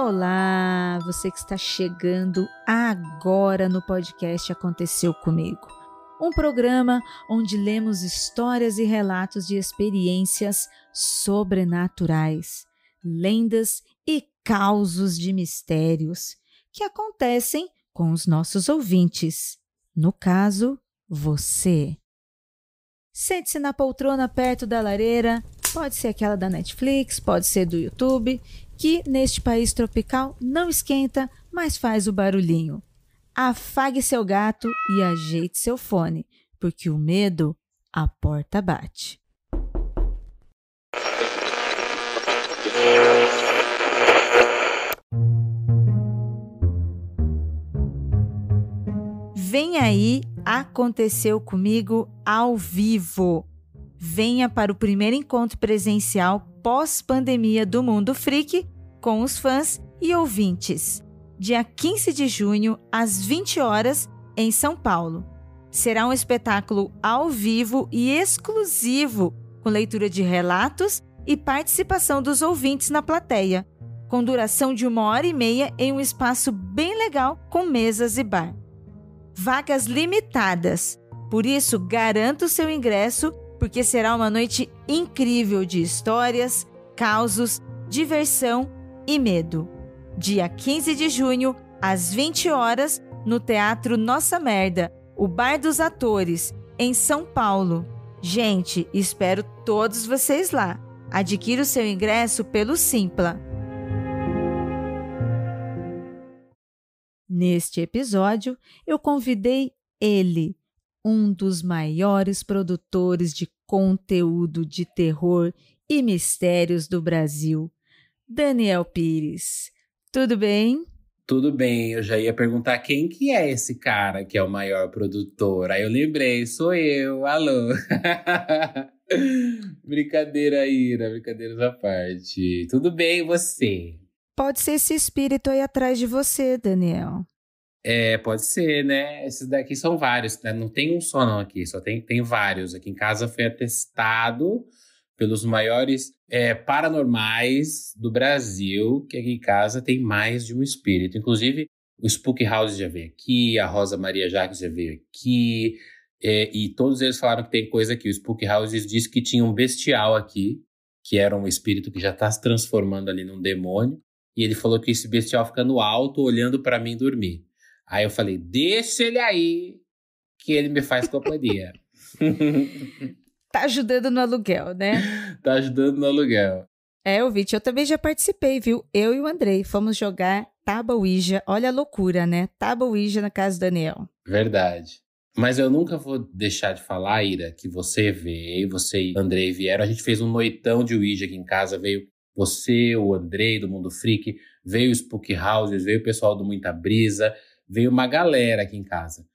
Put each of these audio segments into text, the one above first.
Olá, você que está chegando agora no podcast Aconteceu Comigo. Um programa onde lemos histórias e relatos de experiências sobrenaturais, lendas e causos de mistérios que acontecem com os nossos ouvintes. No caso, você. Sente-se na poltrona perto da lareira, pode ser aquela da Netflix, pode ser do YouTube, que neste país tropical não esquenta, mas faz o barulhinho. Afague seu gato e ajeite seu fone, porque o medo a porta bate. Vem aí, aconteceu comigo ao vivo. Venha para o primeiro encontro presencial pós-pandemia do Mundo Freak com os fãs e ouvintes. Dia 15 de junho, às 20 horas, em São Paulo. Será um espetáculo ao vivo e exclusivo, com leitura de relatos e participação dos ouvintes na plateia, com duração de uma hora e meia em um espaço bem legal com mesas e bar. Vagas limitadas, por isso garanta o seu ingresso porque será uma noite incrível de histórias, causos, diversão e medo. Dia 15 de junho, às 20 horas, no Teatro Nossa Merda, o Bar dos Atores, em São Paulo. Gente, espero todos vocês lá. Adquira o seu ingresso pelo Simpla. Neste episódio, eu convidei ele, um dos maiores produtores de conteúdo de terror e mistérios do Brasil. Daniel Pires, tudo bem? Tudo bem, eu já ia perguntar quem que é esse cara que é o maior produtor. Aí eu lembrei, sou eu, alô. brincadeira, Ira, brincadeiras à parte. Tudo bem, você? Pode ser esse espírito aí atrás de você, Daniel. É, pode ser, né? Esses daqui são vários, né? não tem um só não aqui, só tem, tem vários. Aqui em casa foi atestado pelos maiores é, paranormais do Brasil, que aqui em casa tem mais de um espírito. Inclusive, o Spook House já veio aqui, a Rosa Maria Jacques já veio aqui, é, e todos eles falaram que tem coisa aqui. O Spook House disse que tinha um bestial aqui, que era um espírito que já está se transformando ali num demônio, e ele falou que esse bestial ficando alto, olhando para mim dormir. Aí eu falei, deixa ele aí, que ele me faz companhia. tá ajudando no aluguel, né? tá ajudando no aluguel. É, ouvinte, eu também já participei, viu? Eu e o Andrei fomos jogar Taba Ouija. Olha a loucura, né? Taba Ouija na casa do Daniel. Verdade. Mas eu nunca vou deixar de falar, Ira, que você veio, você e Andrei vieram. A gente fez um noitão de Ouija aqui em casa. Veio você, o Andrei do Mundo Freak, veio o Spook Houses, veio o pessoal do Muita Brisa, Veio uma galera aqui em casa.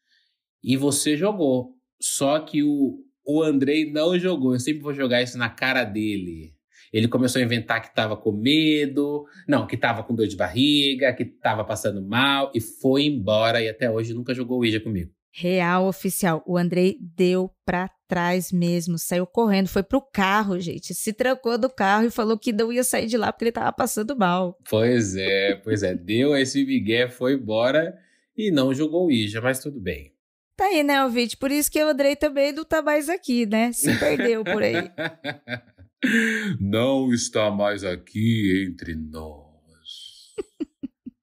E você jogou. Só que o, o Andrei não jogou. Eu sempre vou jogar isso na cara dele. Ele começou a inventar que estava com medo, não, que estava com dor de barriga, que estava passando mal e foi embora e até hoje nunca jogou Ouija comigo. Real oficial, o Andrei deu pra trás mesmo, saiu correndo, foi pro carro, gente, se trancou do carro e falou que não ia sair de lá porque ele tava passando mal. Pois é, pois é, deu esse migué, foi embora e não julgou Ija, mas tudo bem. Tá aí, né, ouvinte? Por isso que eu andrei também do tá mais aqui, né? Se perdeu por aí. não está mais aqui entre nós.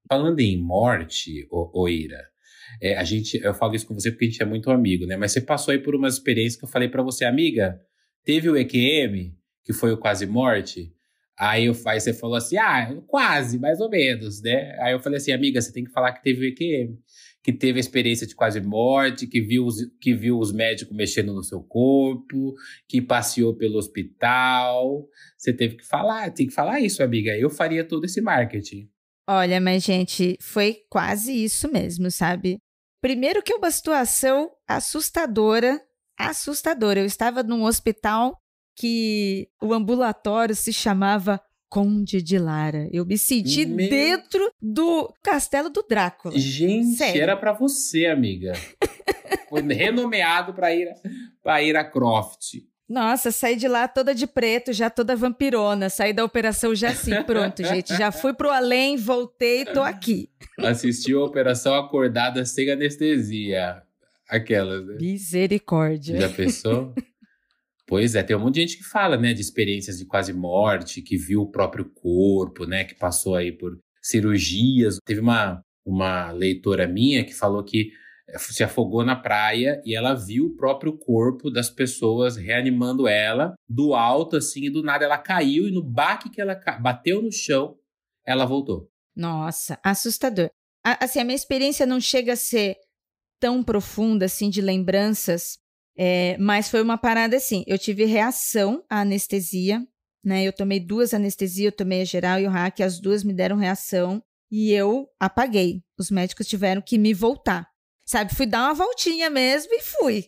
Falando em morte, Oira, é, a gente, eu falo isso com você porque a gente é muito amigo, né? Mas você passou aí por umas experiências que eu falei para você, amiga. Teve o EQM, que foi o quase morte, Aí, eu, aí você falou assim, ah, quase, mais ou menos, né? Aí eu falei assim, amiga, você tem que falar que teve o EQM, que teve a experiência de quase morte, que viu, os, que viu os médicos mexendo no seu corpo, que passeou pelo hospital. Você teve que falar, tem que falar isso, amiga. Eu faria todo esse marketing. Olha, mas gente, foi quase isso mesmo, sabe? Primeiro que uma situação assustadora, assustadora. Eu estava num hospital que o ambulatório se chamava Conde de Lara. Eu me senti Meu... dentro do castelo do Drácula. Gente, Sério. era para você, amiga. Foi renomeado para Ira, pra Ira Croft. Nossa, saí de lá toda de preto, já toda vampirona. Saí da operação já assim, pronto, gente. Já fui pro além, voltei, tô aqui. Assistiu a operação acordada sem anestesia. Aquelas, né? Misericórdia. Já pensou? Pois é, tem um monte de gente que fala, né, de experiências de quase morte, que viu o próprio corpo, né, que passou aí por cirurgias. Teve uma, uma leitora minha que falou que eh, se afogou na praia e ela viu o próprio corpo das pessoas reanimando ela do alto, assim, e do nada ela caiu e no baque que ela bateu no chão, ela voltou. Nossa, assustador. A, assim, a minha experiência não chega a ser tão profunda, assim, de lembranças é, mas foi uma parada assim: eu tive reação à anestesia, né? Eu tomei duas anestesias, eu tomei a geral e o hack, as duas me deram reação e eu apaguei. Os médicos tiveram que me voltar, sabe? Fui dar uma voltinha mesmo e fui.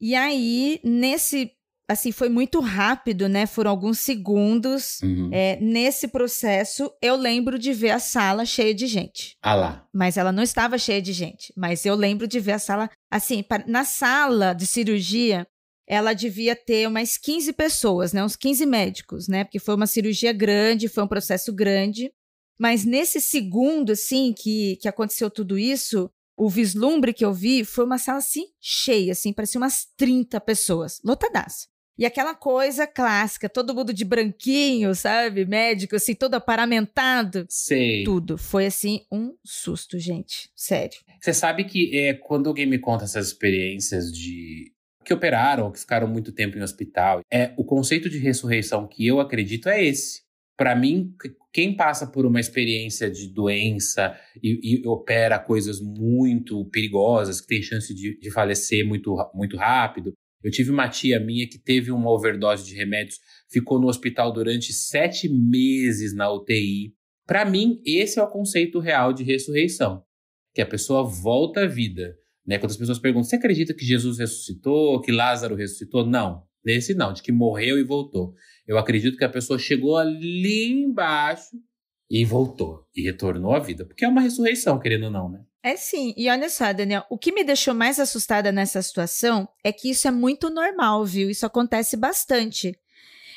E aí, nesse assim, foi muito rápido, né? Foram alguns segundos. Uhum. É, nesse processo, eu lembro de ver a sala cheia de gente. Ah lá. Mas ela não estava cheia de gente. Mas eu lembro de ver a sala. Assim, na sala de cirurgia, ela devia ter umas 15 pessoas, né? Uns 15 médicos, né? Porque foi uma cirurgia grande, foi um processo grande. Mas nesse segundo, assim, que, que aconteceu tudo isso, o vislumbre que eu vi foi uma sala assim cheia, assim, parecia umas 30 pessoas, lotadaço. E aquela coisa clássica, todo mundo de branquinho, sabe? Médico, assim, todo aparamentado. Sei. Tudo. Foi, assim, um susto, gente. Sério. Você sabe que é, quando alguém me conta essas experiências de que operaram, que ficaram muito tempo em hospital. É o conceito de ressurreição que eu acredito é esse. Para mim, quem passa por uma experiência de doença e, e, opera coisas muito perigosas, que tem chance de, de falecer muito, muito rápido, eu tive uma tia minha que teve uma overdose de remédios, ficou no hospital durante sete meses na UTI. Para mim, esse é o conceito real de ressurreição, que a pessoa volta à vida. Né? Quando as pessoas perguntam, você acredita que Jesus ressuscitou, que Lázaro ressuscitou? Não, nesse não, de que morreu e voltou. Eu acredito que a pessoa chegou ali embaixo e voltou, e retornou à vida, porque é uma ressurreição, querendo ou não, né? É sim. E olha só, Daniel, o que me deixou mais assustada nessa situação é que isso é muito normal, viu? Isso acontece bastante.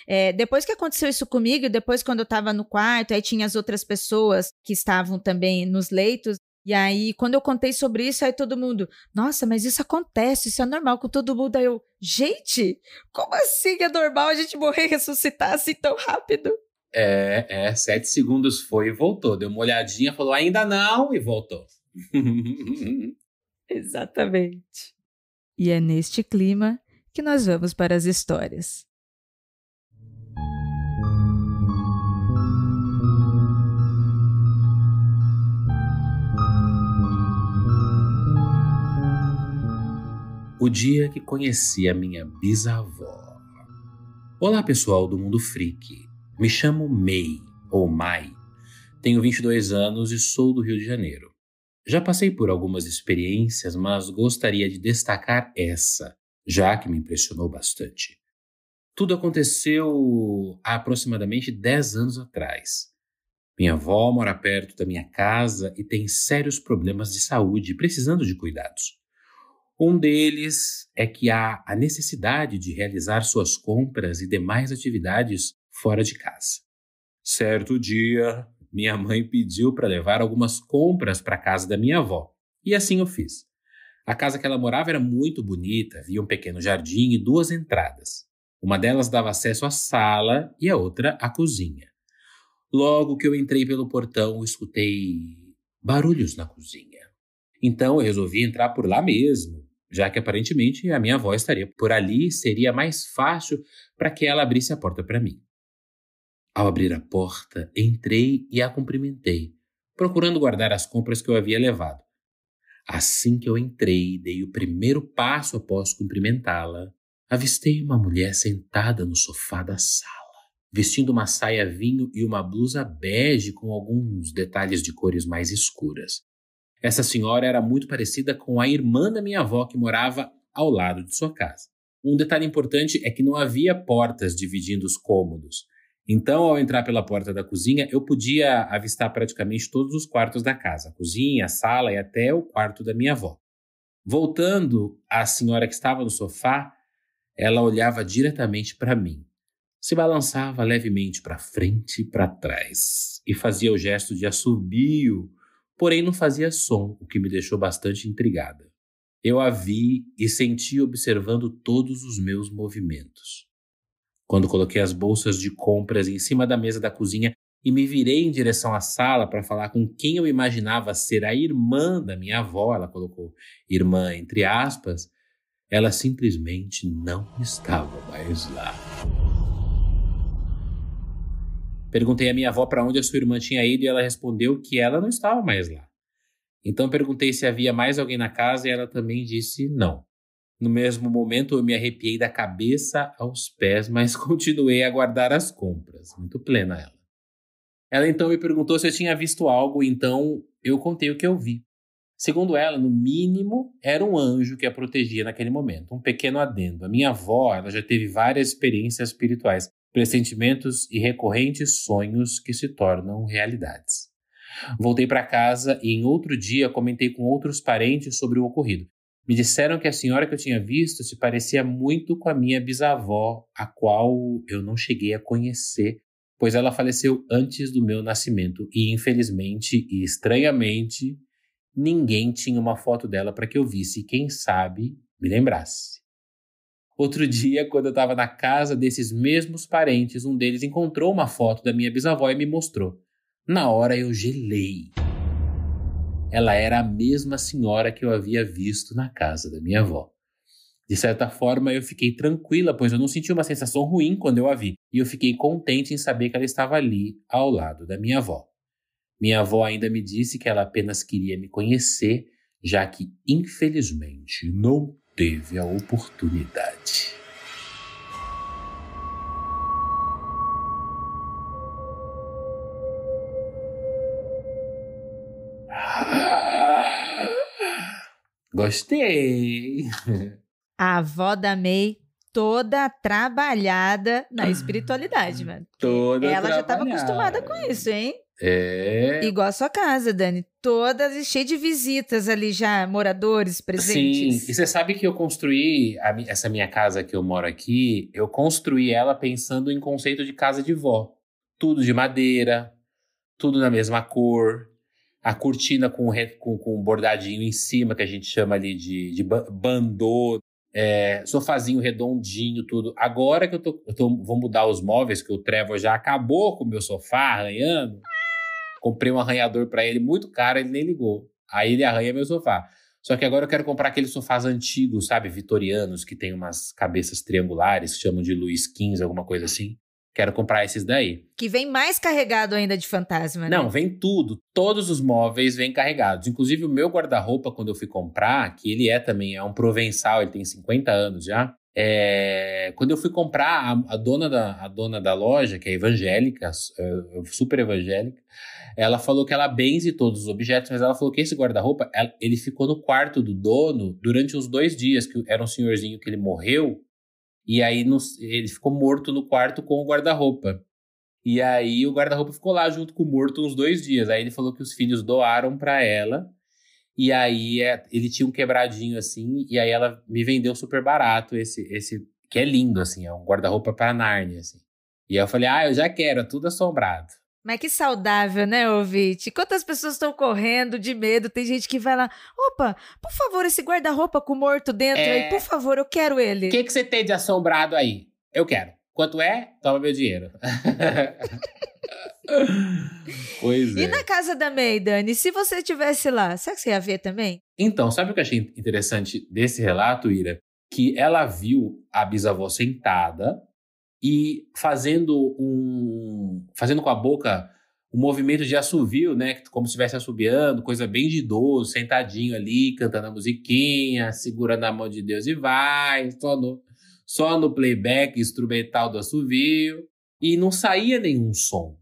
É, depois que aconteceu isso comigo, depois quando eu estava no quarto, aí tinha as outras pessoas que estavam também nos leitos. E aí, quando eu contei sobre isso, aí todo mundo, nossa, mas isso acontece, isso é normal com todo mundo. Aí eu, gente, como assim é normal a gente morrer e ressuscitar assim tão rápido? É, é, sete segundos foi e voltou. Deu uma olhadinha, falou ainda não e voltou. Exatamente. E é neste clima que nós vamos para as histórias. O dia que conheci a minha bisavó. Olá, pessoal do Mundo Freak. Me chamo May ou Mai. Tenho 22 anos e sou do Rio de Janeiro. Já passei por algumas experiências, mas gostaria de destacar essa, já que me impressionou bastante. Tudo aconteceu há aproximadamente 10 anos atrás. Minha avó mora perto da minha casa e tem sérios problemas de saúde, precisando de cuidados. Um deles é que há a necessidade de realizar suas compras e demais atividades fora de casa. Certo dia, minha mãe pediu para levar algumas compras para a casa da minha avó, e assim eu fiz. A casa que ela morava era muito bonita, havia um pequeno jardim e duas entradas. Uma delas dava acesso à sala e a outra à cozinha. Logo que eu entrei pelo portão, escutei barulhos na cozinha. Então eu resolvi entrar por lá mesmo, já que aparentemente a minha avó estaria por ali e seria mais fácil para que ela abrisse a porta para mim. Ao abrir a porta, entrei e a cumprimentei, procurando guardar as compras que eu havia levado. Assim que eu entrei e dei o primeiro passo após cumprimentá-la, avistei uma mulher sentada no sofá da sala, vestindo uma saia vinho e uma blusa bege com alguns detalhes de cores mais escuras. Essa senhora era muito parecida com a irmã da minha avó que morava ao lado de sua casa. Um detalhe importante é que não havia portas dividindo os cômodos. Então, ao entrar pela porta da cozinha, eu podia avistar praticamente todos os quartos da casa, a cozinha, a sala e até o quarto da minha avó. Voltando, à senhora que estava no sofá, ela olhava diretamente para mim. Se balançava levemente para frente e para trás e fazia o gesto de assobio, porém não fazia som, o que me deixou bastante intrigada. Eu a vi e senti observando todos os meus movimentos quando coloquei as bolsas de compras em cima da mesa da cozinha e me virei em direção à sala para falar com quem eu imaginava ser a irmã da minha avó, ela colocou irmã entre aspas, ela simplesmente não estava mais lá. Perguntei à minha avó para onde a sua irmã tinha ido e ela respondeu que ela não estava mais lá. Então perguntei se havia mais alguém na casa e ela também disse não. No mesmo momento, eu me arrepiei da cabeça aos pés, mas continuei a guardar as compras. Muito plena ela. Ela então me perguntou se eu tinha visto algo, então eu contei o que eu vi. Segundo ela, no mínimo, era um anjo que a protegia naquele momento. Um pequeno adendo. A minha avó ela já teve várias experiências espirituais, pressentimentos e recorrentes sonhos que se tornam realidades. Voltei para casa e em outro dia comentei com outros parentes sobre o ocorrido. Me disseram que a senhora que eu tinha visto se parecia muito com a minha bisavó, a qual eu não cheguei a conhecer, pois ela faleceu antes do meu nascimento e, infelizmente e estranhamente, ninguém tinha uma foto dela para que eu visse, e quem sabe me lembrasse. Outro dia, quando eu estava na casa desses mesmos parentes, um deles encontrou uma foto da minha bisavó e me mostrou. Na hora eu gelei ela era a mesma senhora que eu havia visto na casa da minha avó. De certa forma, eu fiquei tranquila, pois eu não senti uma sensação ruim quando eu a vi, e eu fiquei contente em saber que ela estava ali, ao lado da minha avó. Minha avó ainda me disse que ela apenas queria me conhecer, já que, infelizmente, não teve a oportunidade. Gostei! A avó da May toda trabalhada na espiritualidade, mano. Toda Ela já estava acostumada com isso, hein? É. Igual a sua casa, Dani. Todas e cheia de visitas ali já, moradores presentes. Sim, e você sabe que eu construí a, essa minha casa que eu moro aqui, eu construí ela pensando em conceito de casa de vó. Tudo de madeira, tudo na mesma cor, a cortina com, com, com um bordadinho em cima, que a gente chama ali de, de bandô, é, sofazinho redondinho, tudo. Agora que eu, tô, eu tô, vou mudar os móveis, que o Trevor já acabou com o meu sofá arranhando, comprei um arranhador para ele muito caro, ele nem ligou. Aí ele arranha meu sofá. Só que agora eu quero comprar aqueles sofás antigos, sabe, vitorianos, que tem umas cabeças triangulares, que chamam de Luiz XV, alguma coisa assim. Quero comprar esses daí. Que vem mais carregado ainda de fantasma, né? Não, vem tudo. Todos os móveis vêm carregados. Inclusive o meu guarda-roupa, quando eu fui comprar, que ele é também, é um provençal, ele tem 50 anos já. É... Quando eu fui comprar, a, a, dona da, a dona da loja, que é evangélica, é, super evangélica, ela falou que ela benze todos os objetos, mas ela falou que esse guarda-roupa, ele ficou no quarto do dono durante os dois dias, que era um senhorzinho que ele morreu, e aí no, ele ficou morto no quarto com o guarda-roupa. E aí o guarda-roupa ficou lá junto com o morto uns dois dias. Aí ele falou que os filhos doaram para ela. E aí é, ele tinha um quebradinho assim. E aí ela me vendeu super barato esse, esse que é lindo assim, é um guarda-roupa para Narnia assim. E aí eu falei, ah, eu já quero, é tudo assombrado. Mas que saudável, né, ouvinte? Quantas pessoas estão correndo de medo? Tem gente que vai lá, opa, por favor, esse guarda-roupa com o morto dentro é... aí, por favor, eu quero ele. O que, que você tem de assombrado aí? Eu quero. Quanto é? Toma meu dinheiro. pois é. E na casa da May, Dani, se você estivesse lá, será que você ia ver também? Então, sabe o que eu achei interessante desse relato, Ira? Que ela viu a bisavó sentada e fazendo um, fazendo com a boca o um movimento de assovio, né? Como se estivesse assobiando, coisa bem de idoso, sentadinho ali, cantando a musiquinha, segurando a mão de Deus e vai, só no, só no playback instrumental do assovio. E não saía nenhum som.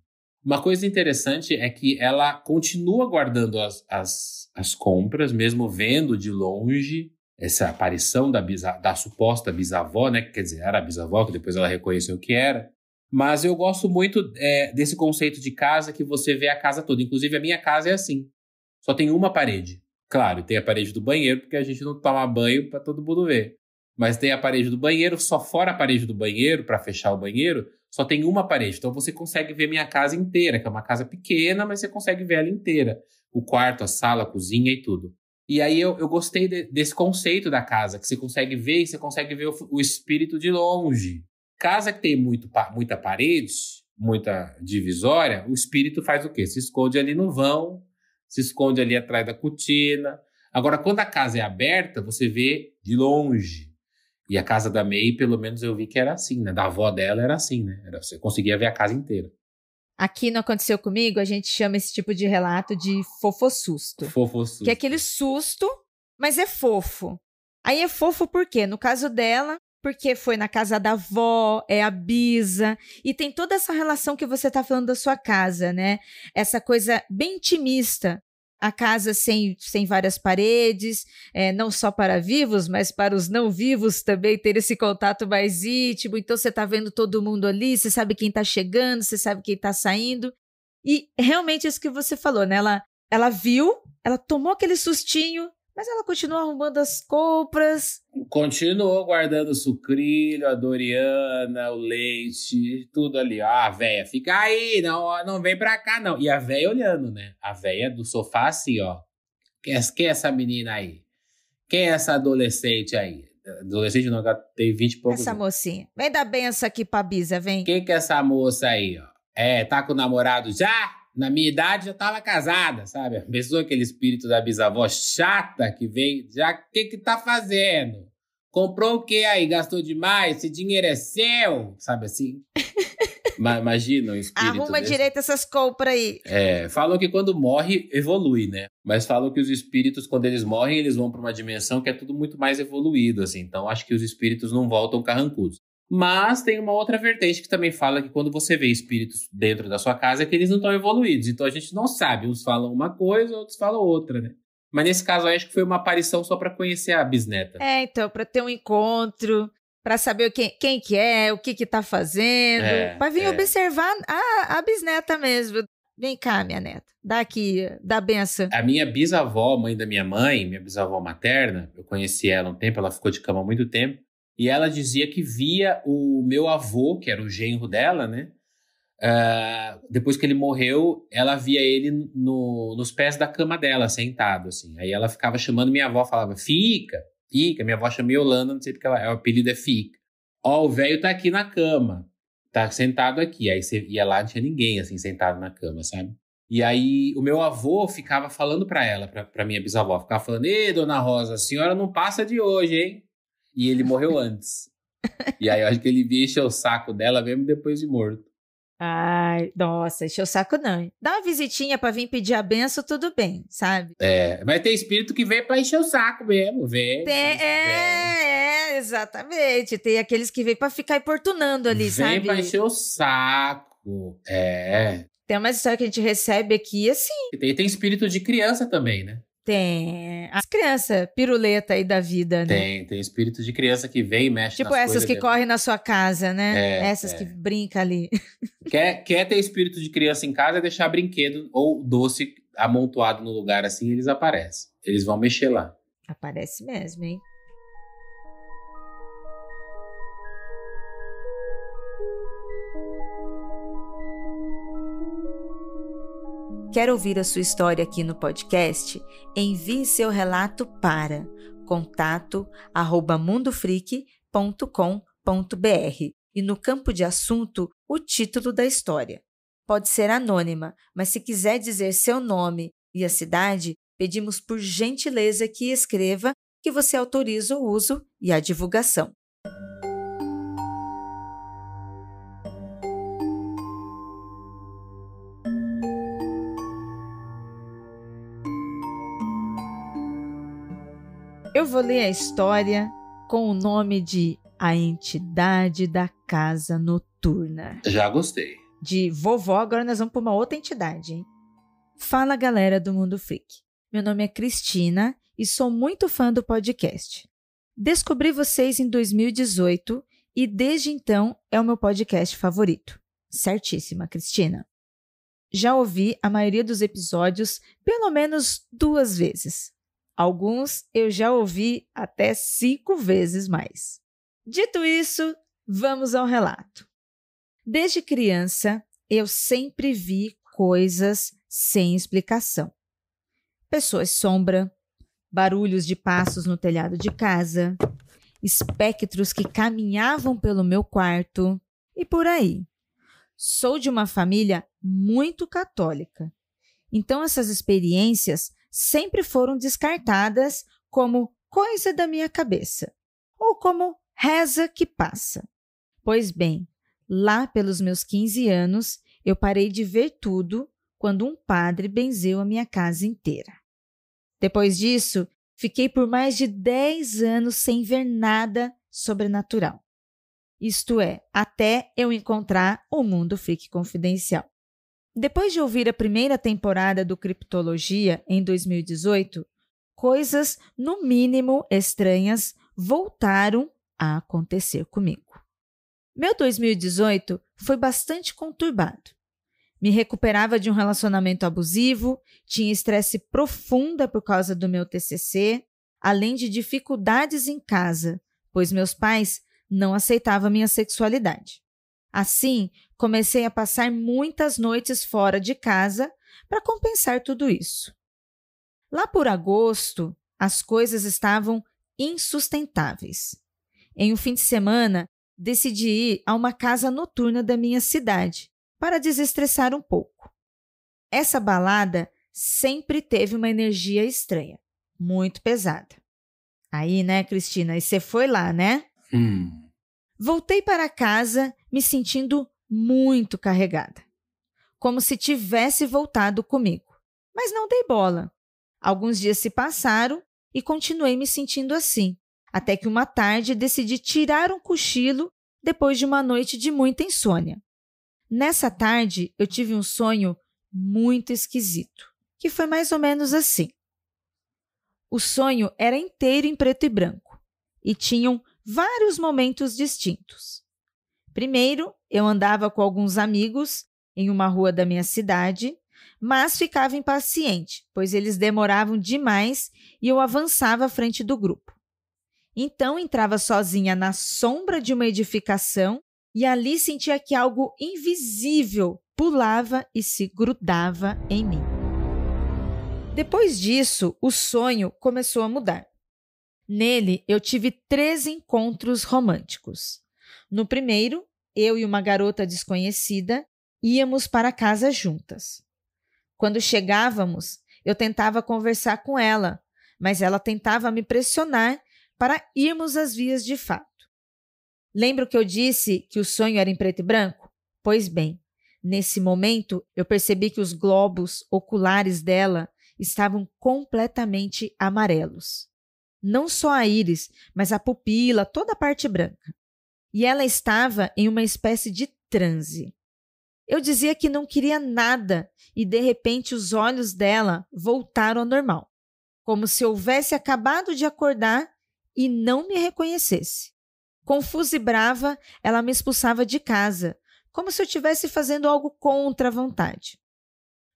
Uma coisa interessante é que ela continua guardando as, as, as compras, mesmo vendo de longe essa aparição da, bisa, da suposta bisavó, né? Quer dizer, era a bisavó, que depois ela reconheceu que era. Mas eu gosto muito é, desse conceito de casa que você vê a casa toda. Inclusive, a minha casa é assim. Só tem uma parede. Claro, tem a parede do banheiro, porque a gente não toma banho para todo mundo ver. Mas tem a parede do banheiro, só fora a parede do banheiro, para fechar o banheiro, só tem uma parede. Então você consegue ver minha casa inteira, que é uma casa pequena, mas você consegue ver ela inteira. O quarto, a sala, a cozinha e tudo. E aí eu, eu gostei de, desse conceito da casa, que você consegue ver e você consegue ver o, o espírito de longe. Casa que tem muito, muita parede, muita divisória, o espírito faz o quê? Se esconde ali no vão, se esconde ali atrás da cortina. Agora, quando a casa é aberta, você vê de longe. E a casa da May, pelo menos eu vi que era assim, né? Da avó dela era assim, né? Era, você conseguia ver a casa inteira. Aqui não aconteceu comigo, a gente chama esse tipo de relato de fofossusto. Fofossusto. Que é aquele susto, mas é fofo. Aí é fofo por quê? No caso dela, porque foi na casa da avó, é a bisa, e tem toda essa relação que você está falando da sua casa, né? Essa coisa bem intimista. A casa sem, sem várias paredes, é, não só para vivos, mas para os não vivos também ter esse contato mais íntimo. Então você está vendo todo mundo ali, você sabe quem está chegando, você sabe quem está saindo. E realmente isso que você falou, né? Ela, ela viu, ela tomou aquele sustinho, mas ela continua arrumando as compras. Continuou guardando o sucrilho, a Doriana, o leite, tudo ali. Ó, a véia, fica aí, não, não vem pra cá, não. E a véia olhando, né? A véia do sofá assim, ó. Quem é, é essa menina aí? Quem é essa adolescente aí? Adolescente não, tem 20 e poucos. Essa anos. mocinha. Vem dar benção aqui pra Bisa, vem. Quem que é essa moça aí, ó? É, tá com o namorado já? na minha idade já estava casada, sabe? A pessoa, aquele espírito da bisavó chata que vem, já o que que tá fazendo? Comprou o que aí? Gastou demais? Esse dinheiro é seu? Sabe assim? Imagina o espírito. Arruma desse. direito essas compras aí. É, falam que quando morre, evolui, né? Mas falam que os espíritos, quando eles morrem, eles vão para uma dimensão que é tudo muito mais evoluído, assim. Então acho que os espíritos não voltam carrancudos. Mas tem uma outra vertente que também fala que quando você vê espíritos dentro da sua casa é que eles não estão evoluídos. Então a gente não sabe. Uns falam uma coisa, outros falam outra, né? Mas nesse caso eu acho que foi uma aparição só para conhecer a bisneta. É, então, para ter um encontro, para saber quem, quem que é, o que que tá fazendo, é, para vir é. observar a, a bisneta mesmo. Vem cá, minha neta. Dá aqui, dá benção. A minha bisavó, mãe da minha mãe, minha bisavó materna, eu conheci ela um tempo, ela ficou de cama há muito tempo e ela dizia que via o meu avô, que era o genro dela, né? Uh, depois que ele morreu, ela via ele no, nos pés da cama dela, sentado, assim. Aí ela ficava chamando minha avó, falava, fica, fica. Minha avó chama Yolanda, não sei porque ela, é, o apelido é fica. Ó, oh, o velho tá aqui na cama, tá sentado aqui. Aí você ia lá, não tinha ninguém, assim, sentado na cama, sabe? E aí o meu avô ficava falando para ela, pra, pra minha bisavó, ficava falando, ei, dona Rosa, a senhora não passa de hoje, hein? E ele morreu antes. E aí eu acho que ele via encher o saco dela mesmo depois de morto. Ai, nossa, encheu o saco não. Dá uma visitinha pra vir pedir a benção, tudo bem, sabe? É, mas tem espírito que vem pra encher o saco mesmo, vem. Tem, É, é, exatamente. Tem aqueles que vêm pra ficar importunando ali, vem sabe? Vem pra encher o saco, é. Tem uma história que a gente recebe aqui, assim. E tem, tem espírito de criança também, né? Tem é, as crianças piruleta aí da vida, né? Tem, tem espírito de criança que vem e mexe Tipo essas que correm na sua casa, né? É, essas é. que brincam ali. Quer, quer ter espírito de criança em casa é deixar brinquedo ou doce amontoado no lugar assim, eles aparecem. Eles vão mexer lá. Aparece mesmo, hein? Quer ouvir a sua história aqui no podcast? Envie seu relato para contato@mundofreak.com.br e no campo de assunto o título da história. Pode ser anônima, mas se quiser dizer seu nome e a cidade, pedimos por gentileza que escreva que você autoriza o uso e a divulgação. Eu vou ler a história com o nome de A Entidade da Casa Noturna. Já gostei. De vovó, agora nós vamos para uma outra entidade, hein? Fala galera do Mundo Freak. Meu nome é Cristina e sou muito fã do podcast. Descobri vocês em 2018 e desde então é o meu podcast favorito. Certíssima, Cristina. Já ouvi a maioria dos episódios pelo menos duas vezes. Alguns eu já ouvi até cinco vezes mais. Dito isso, vamos ao relato. Desde criança, eu sempre vi coisas sem explicação. Pessoas sombra, barulhos de passos no telhado de casa, espectros que caminhavam pelo meu quarto e por aí. Sou de uma família muito católica, então essas experiências sempre foram descartadas como coisa da minha cabeça ou como reza que passa. Pois bem, lá pelos meus 15 anos, eu parei de ver tudo quando um padre benzeu a minha casa inteira. Depois disso, fiquei por mais de 10 anos sem ver nada sobrenatural. Isto é, até eu encontrar o Mundo Freak Confidencial. Depois de ouvir a primeira temporada do Criptologia em 2018, coisas, no mínimo estranhas, voltaram a acontecer comigo. Meu 2018 foi bastante conturbado. Me recuperava de um relacionamento abusivo, tinha estresse profunda por causa do meu TCC, além de dificuldades em casa, pois meus pais não aceitavam minha sexualidade. Assim, comecei a passar muitas noites fora de casa para compensar tudo isso. Lá por agosto, as coisas estavam insustentáveis. Em um fim de semana, decidi ir a uma casa noturna da minha cidade para desestressar um pouco. Essa balada sempre teve uma energia estranha, muito pesada. Aí, né, Cristina? E você foi lá, né? Hum. Voltei para casa me sentindo muito carregada, como se tivesse voltado comigo, mas não dei bola. Alguns dias se passaram e continuei me sentindo assim, até que uma tarde decidi tirar um cochilo depois de uma noite de muita insônia. Nessa tarde, eu tive um sonho muito esquisito, que foi mais ou menos assim. O sonho era inteiro em preto e branco e tinham vários momentos distintos. Primeiro, eu andava com alguns amigos em uma rua da minha cidade, mas ficava impaciente, pois eles demoravam demais e eu avançava à frente do grupo. Então entrava sozinha na sombra de uma edificação e ali sentia que algo invisível pulava e se grudava em mim. Depois disso, o sonho começou a mudar. Nele, eu tive três encontros românticos. No primeiro, eu e uma garota desconhecida íamos para casa juntas. Quando chegávamos, eu tentava conversar com ela, mas ela tentava me pressionar para irmos às vias de fato. Lembro que eu disse que o sonho era em preto e branco? Pois bem, nesse momento eu percebi que os globos oculares dela estavam completamente amarelos não só a íris, mas a pupila, toda a parte branca. E ela estava em uma espécie de transe. Eu dizia que não queria nada e de repente os olhos dela voltaram ao normal, como se houvesse acabado de acordar e não me reconhecesse. Confusa e brava, ela me expulsava de casa, como se eu estivesse fazendo algo contra a vontade.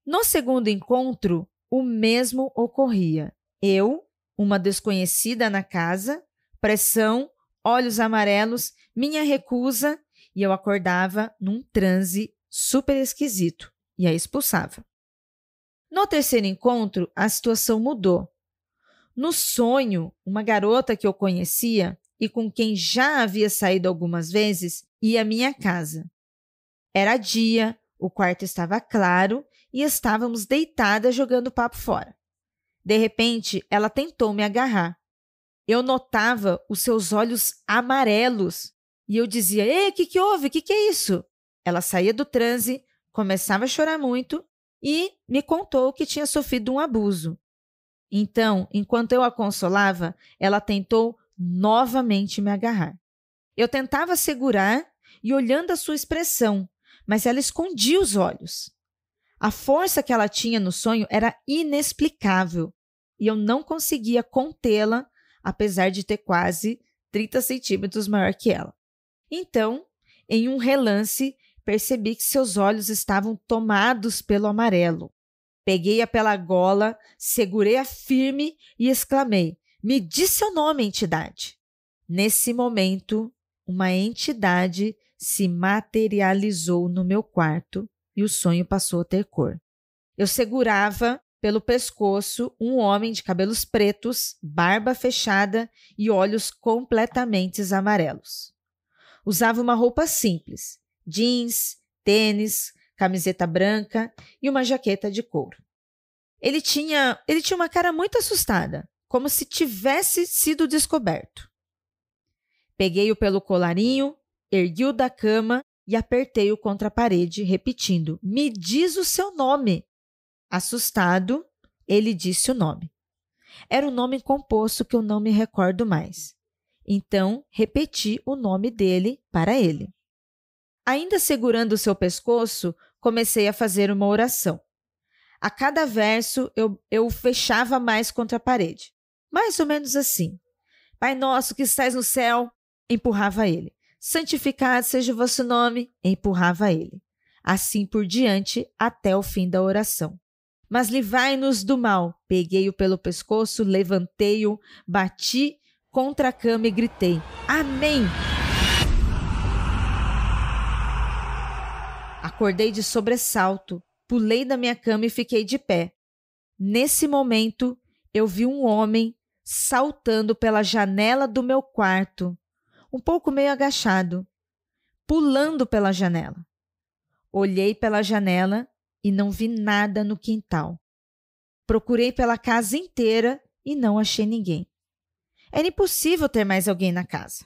No segundo encontro, o mesmo ocorria. Eu uma desconhecida na casa, pressão, olhos amarelos, minha recusa, e eu acordava num transe super esquisito e a expulsava. No terceiro encontro, a situação mudou. No sonho, uma garota que eu conhecia e com quem já havia saído algumas vezes ia à minha casa. Era dia, o quarto estava claro e estávamos deitadas jogando papo fora. De repente, ela tentou me agarrar. Eu notava os seus olhos amarelos e eu dizia: Ei, o que, que houve? O que, que é isso? Ela saía do transe, começava a chorar muito e me contou que tinha sofrido um abuso. Então, enquanto eu a consolava, ela tentou novamente me agarrar. Eu tentava segurar e olhando a sua expressão, mas ela escondia os olhos. A força que ela tinha no sonho era inexplicável e eu não conseguia contê-la, apesar de ter quase 30 centímetros maior que ela. Então, em um relance, percebi que seus olhos estavam tomados pelo amarelo. Peguei-a pela gola, segurei-a firme e exclamei: Me diz seu nome, entidade. Nesse momento, uma entidade se materializou no meu quarto e o sonho passou a ter cor. Eu segurava pelo pescoço um homem de cabelos pretos, barba fechada e olhos completamente amarelos. Usava uma roupa simples: jeans, tênis, camiseta branca e uma jaqueta de couro. Ele tinha, ele tinha uma cara muito assustada, como se tivesse sido descoberto. Peguei-o pelo colarinho, ergui-o da cama e apertei-o contra a parede, repetindo: Me diz o seu nome! Assustado, ele disse o nome. Era um nome composto que eu não me recordo mais. Então, repeti o nome dele para ele. Ainda segurando o seu pescoço, comecei a fazer uma oração. A cada verso, eu, eu fechava mais contra a parede. Mais ou menos assim. Pai nosso que estás no céu, empurrava ele santificado seja o vosso nome, empurrava ele. Assim por diante, até o fim da oração. Mas livrai-nos do mal. Peguei-o pelo pescoço, levantei-o, bati contra a cama e gritei: Amém! Acordei de sobressalto, pulei da minha cama e fiquei de pé. Nesse momento, eu vi um homem saltando pela janela do meu quarto um pouco meio agachado, pulando pela janela. Olhei pela janela e não vi nada no quintal. Procurei pela casa inteira e não achei ninguém. Era impossível ter mais alguém na casa.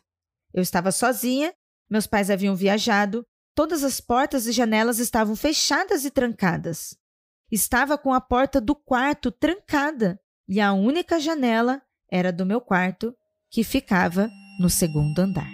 Eu estava sozinha, meus pais haviam viajado, todas as portas e janelas estavam fechadas e trancadas. Estava com a porta do quarto trancada e a única janela era do meu quarto, que ficava no segundo andar.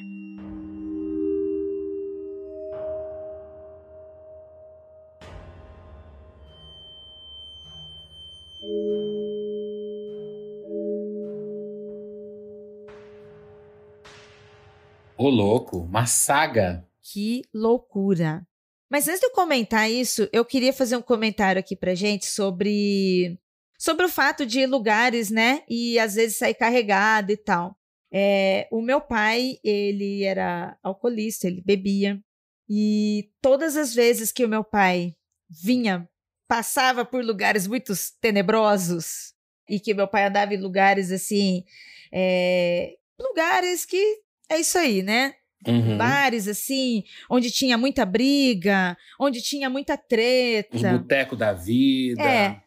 Ô, louco, uma saga! Que loucura! Mas antes de eu comentar isso, eu queria fazer um comentário aqui pra gente sobre sobre o fato de lugares, né? E às vezes sair carregado e tal. É, o meu pai, ele era alcoolista, ele bebia. E todas as vezes que o meu pai vinha, passava por lugares muito tenebrosos, e que meu pai andava em lugares assim, é, lugares que é isso aí, né? Uhum. Bares assim, onde tinha muita briga, onde tinha muita treta. O boteco da vida. É.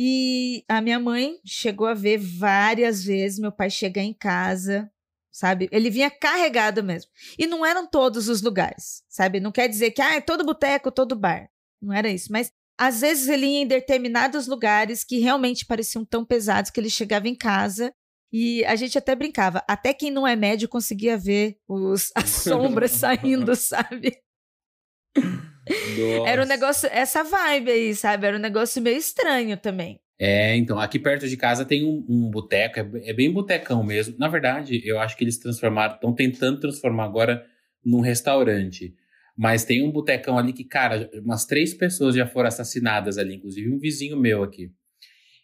E a minha mãe chegou a ver várias vezes meu pai chegar em casa, sabe? Ele vinha carregado mesmo. E não eram todos os lugares, sabe? Não quer dizer que ah, é todo boteco, todo bar. Não era isso, mas às vezes ele ia em determinados lugares que realmente pareciam tão pesados que ele chegava em casa e a gente até brincava. Até quem não é médio conseguia ver os, as sombras saindo, sabe? Era um negócio, essa vibe aí, sabe? Era um negócio meio estranho também. É, então, aqui perto de casa tem um, um boteco, é, é, bem botecão mesmo. Na verdade, eu acho que eles transformaram, estão tentando transformar agora num restaurante. Mas tem um botecão ali que, cara, umas três pessoas já foram assassinadas ali, inclusive um vizinho meu aqui.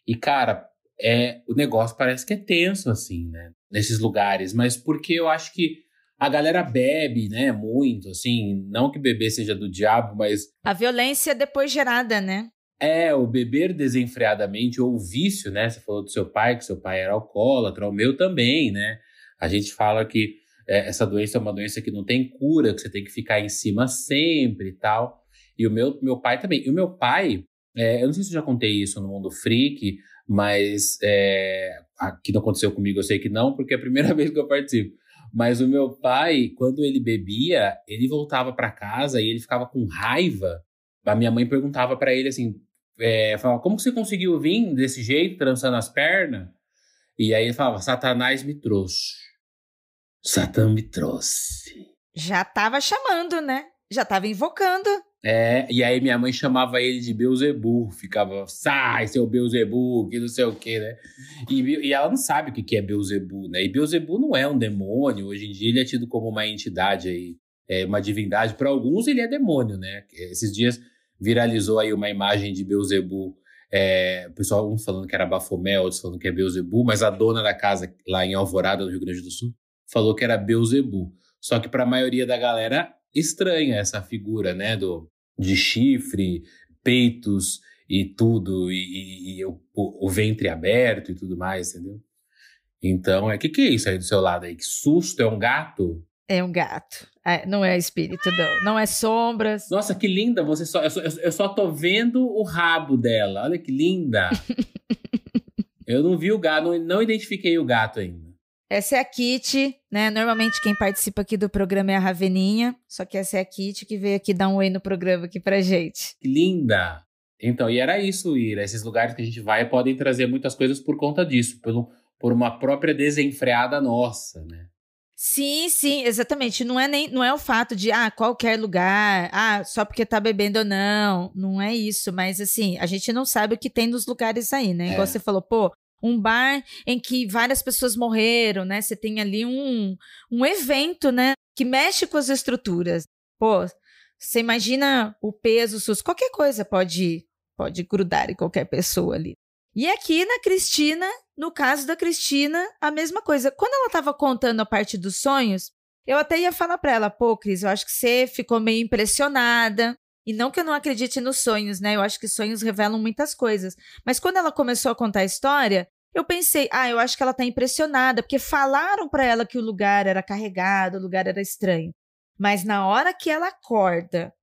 E, cara, é, o negócio parece que é tenso, assim, né? Nesses lugares. Mas porque eu acho que a galera bebe, né? Muito, assim. Não que beber seja do diabo, mas. A violência é depois gerada, né? É, o beber desenfreadamente ou o vício, né? Você falou do seu pai, que seu pai era alcoólatra, o meu também, né? A gente fala que é, essa doença é uma doença que não tem cura, que você tem que ficar em cima sempre e tal. E o meu, meu pai também. E o meu pai, é, eu não sei se eu já contei isso no Mundo Freak, mas é, aqui não aconteceu comigo, eu sei que não, porque é a primeira vez que eu participo. Mas o meu pai, quando ele bebia, ele voltava para casa e ele ficava com raiva. A minha mãe perguntava para ele assim: é, falava, como você conseguiu vir desse jeito, trançando as pernas? E aí ele falava: Satanás me trouxe. Satã me trouxe. Já tava chamando, né? Já tava invocando. É, e aí minha mãe chamava ele de Beuzebu, ficava, sai, seu Beuzebu, que não sei o que, né? E, e, ela não sabe o que é Beuzebu, né? E Beuzebu não é um demônio, hoje em dia ele é tido como uma entidade aí, é uma divindade. Para alguns ele é demônio, né? Esses dias viralizou aí uma imagem de Beuzebu, é, o pessoal, uns falando que era Bafomé, outros falando que é Beuzebu, mas a dona da casa lá em Alvorada, no Rio Grande do Sul, falou que era Beuzebu. Só que para a maioria da galera estranha essa figura, né, do de chifre, peitos e tudo, e, e, e o, o, ventre aberto e tudo mais, entendeu? Então, é que que é isso aí do seu lado aí? Que susto, é um gato? É um gato. É, não é espírito, não. Não é sombras. Nossa, que linda! Você só, eu, só, eu só tô vendo o rabo dela. Olha que linda! eu não vi o gato, não, não identifiquei o gato ainda. Essa é a Kit, né? Normalmente quem participa aqui do programa é a Raveninha, só que essa é a Kit que veio aqui dar um oi no programa aqui pra gente. linda! Então, e era isso, Ira. Esses lugares que a gente vai podem trazer muitas coisas por conta disso, pelo, por uma própria desenfreada nossa, né? Sim, sim, exatamente. Não é nem não é o fato de ah, qualquer lugar, ah, só porque tá bebendo ou não. Não é isso, mas assim, a gente não sabe o que tem nos lugares aí, né? É. Igual você falou, pô, um bar em que várias pessoas morreram, né? Você tem ali um, um evento, né? Que mexe com as estruturas. Pô, você imagina o peso, o SUS, qualquer coisa pode, pode grudar em qualquer pessoa ali. E aqui na Cristina, no caso da Cristina, a mesma coisa. Quando ela estava contando a parte dos sonhos, eu até ia falar para ela, pô, Cris, eu acho que você ficou meio impressionada. E não que eu não acredite nos sonhos, né? Eu acho que sonhos revelam muitas coisas. Mas quando ela começou a contar a história, eu pensei, ah, eu acho que ela tá impressionada, porque falaram para ela que o lugar era carregado, o lugar era estranho. Mas na hora que ela acorda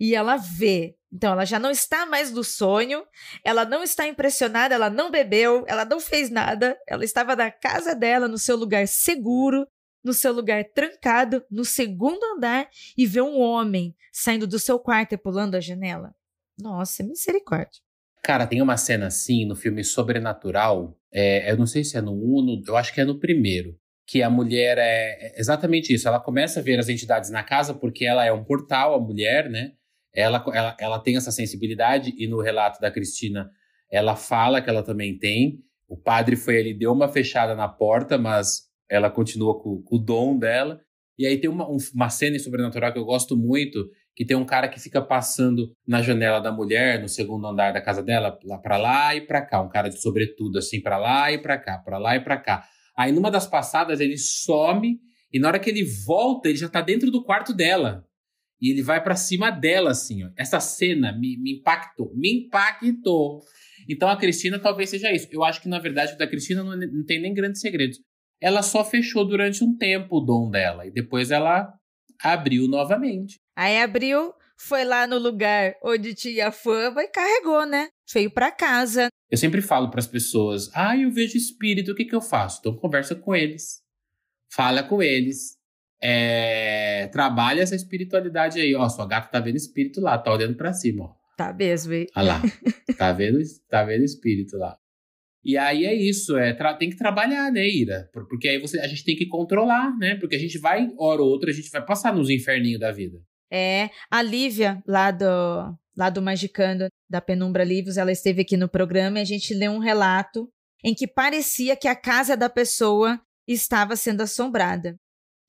e ela vê, então ela já não está mais no sonho, ela não está impressionada, ela não bebeu, ela não fez nada, ela estava na casa dela, no seu lugar seguro, no seu lugar trancado, no segundo andar, e vê um homem saindo do seu quarto e pulando a janela. Nossa, misericórdia. Cara, tem uma cena assim no filme Sobrenatural, é, eu não sei se é no Uno, eu acho que é no primeiro, que a mulher é, é exatamente isso. Ela começa a ver as entidades na casa porque ela é um portal, a mulher, né? Ela, ela, ela tem essa sensibilidade e no relato da Cristina ela fala que ela também tem. O padre foi ali, deu uma fechada na porta, mas ela continua com, com o dom dela. E aí tem uma, uma cena sobrenatural que eu gosto muito, que tem um cara que fica passando na janela da mulher, no segundo andar da casa dela, lá para lá e para cá, um cara de sobretudo assim para lá e para cá, para lá e para cá. Aí numa das passadas ele some e na hora que ele volta, ele já tá dentro do quarto dela. E ele vai para cima dela assim, ó. Essa cena me, me impactou, me impactou. Então a Cristina talvez seja isso. Eu acho que na verdade da Cristina não, é, não tem nem grandes segredos. Ela só fechou durante um tempo o dom dela e depois ela abriu novamente. Aí abriu, foi lá no lugar onde tinha fama e carregou, né? Veio para casa. Eu sempre falo para as pessoas: ah, eu vejo espírito, o que, que eu faço? Então conversa com eles, fala com eles, é, trabalha essa espiritualidade aí. Ó, sua gata tá vendo espírito lá, tá olhando para cima, ó. Tá mesmo, hein? Olha lá, tá vendo, tá vendo espírito lá. E aí é isso, é, tem que trabalhar, né, Ira? Porque aí você, a gente tem que controlar, né? Porque a gente vai, hora ou outra, a gente vai passar nos inferninhos da vida. É, a Lívia, lá do, lá do Magicando, da Penumbra Livros, ela esteve aqui no programa e a gente leu um relato em que parecia que a casa da pessoa estava sendo assombrada.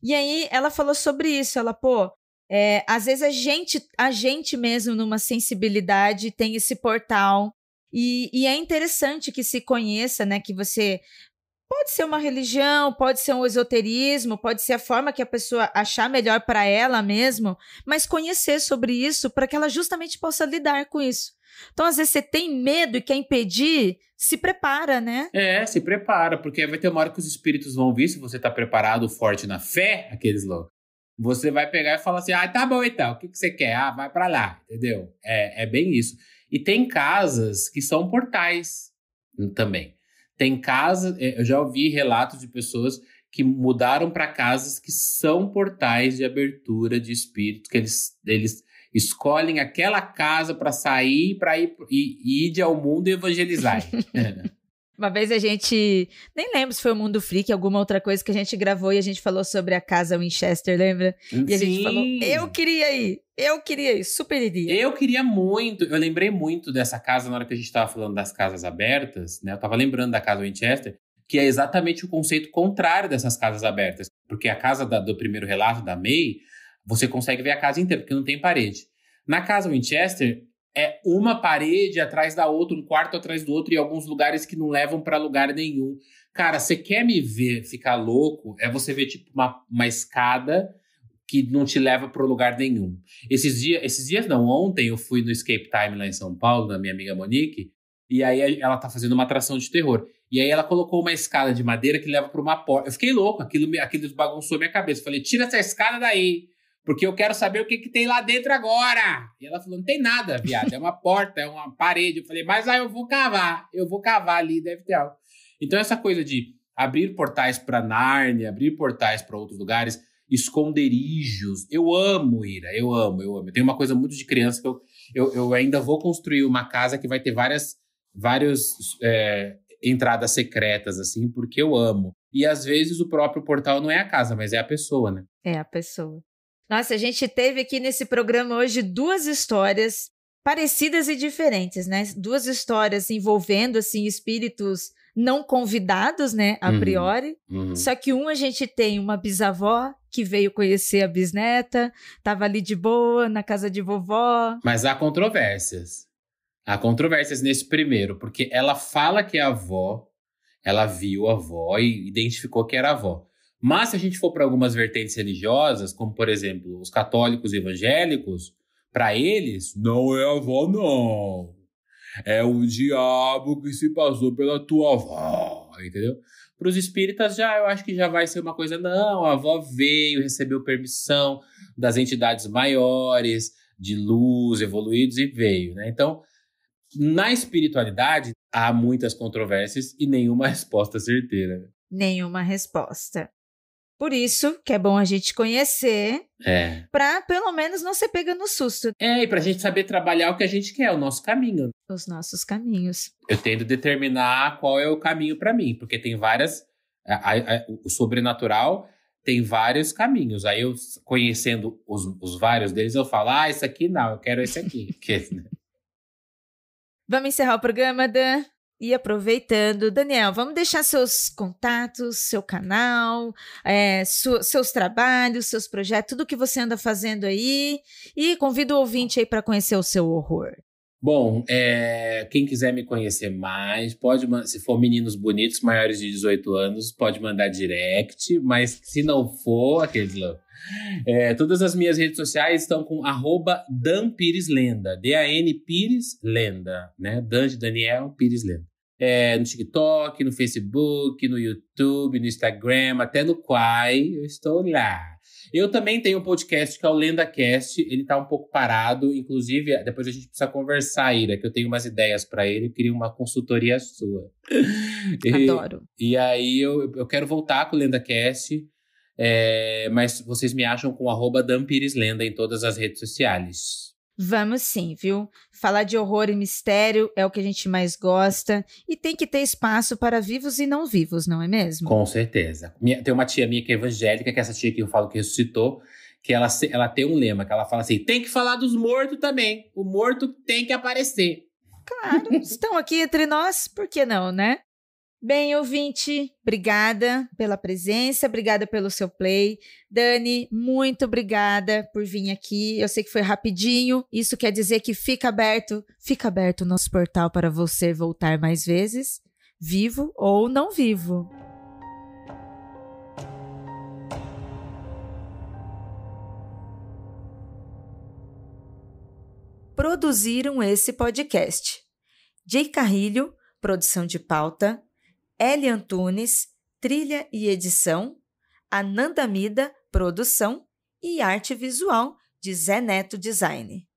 E aí ela falou sobre isso, ela, pô, é, às vezes a gente, a gente mesmo numa sensibilidade tem esse portal e, e é interessante que se conheça, né, que você Pode ser uma religião, pode ser um esoterismo, pode ser a forma que a pessoa achar melhor para ela mesmo, mas conhecer sobre isso para que ela justamente possa lidar com isso. Então, às vezes, você tem medo e quer impedir, se prepara, né? É, se prepara, porque vai ter uma hora que os espíritos vão vir, se você está preparado, forte na fé, aqueles loucos. Você vai pegar e falar assim: ah, tá bom então, o que, que você quer? Ah, vai para lá, entendeu? É, é bem isso. E tem casas que são portais também. Tem casas, é, eu já ouvi relatos de pessoas que mudaram para casas que são portais de abertura de espírito, que eles, eles escolhem aquela casa para sair para ir, e, ir ao mundo e evangelizar. É, né? Uma vez a gente, nem lembro se foi o Mundo Freak, alguma outra coisa que a gente gravou e a gente falou sobre a casa Winchester, lembra? E Sim. a gente falou, eu queria ir. Eu queria isso, super iria. Eu queria muito. Eu lembrei muito dessa casa na hora que a gente estava falando das casas abertas, né? Eu estava lembrando da casa Winchester, que é exatamente o conceito contrário dessas casas abertas. Porque a casa da, do primeiro relato da May, você consegue ver a casa inteira, porque não tem parede. Na casa Winchester, é uma parede atrás da outra, um quarto atrás do outro e alguns lugares que não levam para lugar nenhum. Cara, você quer me ver ficar louco? É você ver, tipo, uma, uma escada que não te leva para lugar nenhum. Esses dias, esses dias não, ontem eu fui no Escape Time lá em São Paulo, da minha amiga Monique, e aí ela tá fazendo uma atração de terror. E aí ela colocou uma escada de madeira que leva para uma porta. Eu fiquei louco, aquilo, aquilo bagunçou minha cabeça. falei, tira essa escada daí, porque eu quero saber o que, que tem lá dentro agora. E ela falou, não tem nada, viado, é uma porta, é uma parede. Eu falei, mas aí eu vou cavar, eu vou cavar ali, deve ter algo. Então essa coisa de abrir portais para Narnia, abrir portais para outros lugares, esconderijos. Eu amo, Ira, eu amo, eu amo. Tem uma coisa muito de criança que eu, eu, eu, ainda vou construir uma casa que vai ter várias, várias é, entradas secretas, assim, porque eu amo. E às vezes o próprio portal não é a casa, mas é a pessoa, né? É a pessoa. Nossa, a gente teve aqui nesse programa hoje duas histórias parecidas e diferentes, né? Duas histórias envolvendo assim espíritos não convidados, né, a uhum, priori. Uhum. Só que um a gente tem uma bisavó que veio conhecer a bisneta, estava ali de boa, na casa de vovó. Mas há controvérsias. Há controvérsias nesse primeiro, porque ela fala que é a avó, ela viu a avó e identificou que era a avó. Mas se a gente for para algumas vertentes religiosas, como por exemplo os católicos evangélicos, para eles não é a avó, não. É o diabo que se passou pela tua avó, entendeu? Para os espíritas, já eu acho que já vai ser uma coisa, não, a avó veio, recebeu permissão das entidades maiores, de luz, evoluídos, e veio, né? Então, na espiritualidade, há muitas controvérsias e nenhuma resposta certeira. Nenhuma resposta. Por isso que é bom a gente conhecer, é. para pelo menos não ser pega no susto. É, e para a gente saber trabalhar o que a gente quer, o nosso caminho. Os nossos caminhos. Eu tendo determinar qual é o caminho para mim, porque tem várias. A, a, a, o sobrenatural tem vários caminhos. Aí eu, conhecendo os, os vários deles, eu falo: ah, esse aqui não, eu quero esse aqui. Né? Vamos encerrar o programa, Dan. E aproveitando, Daniel, vamos deixar seus contatos, seu canal, é, su, seus trabalhos, seus projetos, tudo que você anda fazendo aí. E convido o ouvinte aí para conhecer o seu horror. Bom, é, quem quiser me conhecer mais, pode se for meninos bonitos maiores de 18 anos, pode mandar direct, mas se não for, aqueles lá. É, todas as minhas redes sociais estão com arroba Dan Pires Lenda, D-A-N Pires Lenda, né? Dan de Daniel Pires Lenda. É, no TikTok, no Facebook, no YouTube, no Instagram, até no Quai, eu estou lá. Eu também tenho um podcast que é o LendaCast, ele tá um pouco parado, inclusive depois a gente precisa conversar, Ira, que eu tenho umas ideias para ele, eu queria uma consultoria sua. Adoro. E, e aí eu, eu quero voltar com o LendaCast, é, eh, mas vocês me acham com arroba Dampireslenda em todas as redes sociais. Vamos sim, viu? Falar de horror e mistério é o que a gente mais gosta e tem que ter espaço para vivos e não vivos, não é mesmo? Com certeza. Minha, tem uma tia minha que é evangélica, que é essa tia que eu falo que ressuscitou, que ela, ela tem um lema, que ela fala assim: tem que falar dos mortos também. O morto tem que aparecer. Claro, estão aqui entre nós, por que não, né? Bem, ouvinte, obrigada pela presença, obrigada pelo seu play. Dani, muito obrigada por vir aqui. Eu sei que foi rapidinho, isso quer dizer que fica aberto, fica aberto o nosso portal para você voltar mais vezes, vivo ou não vivo. Produziram esse podcast. Jay Carrilho, produção de pauta. Eli Antunes, trilha e edição, Anandamida, produção e arte visual de Zé Neto Design.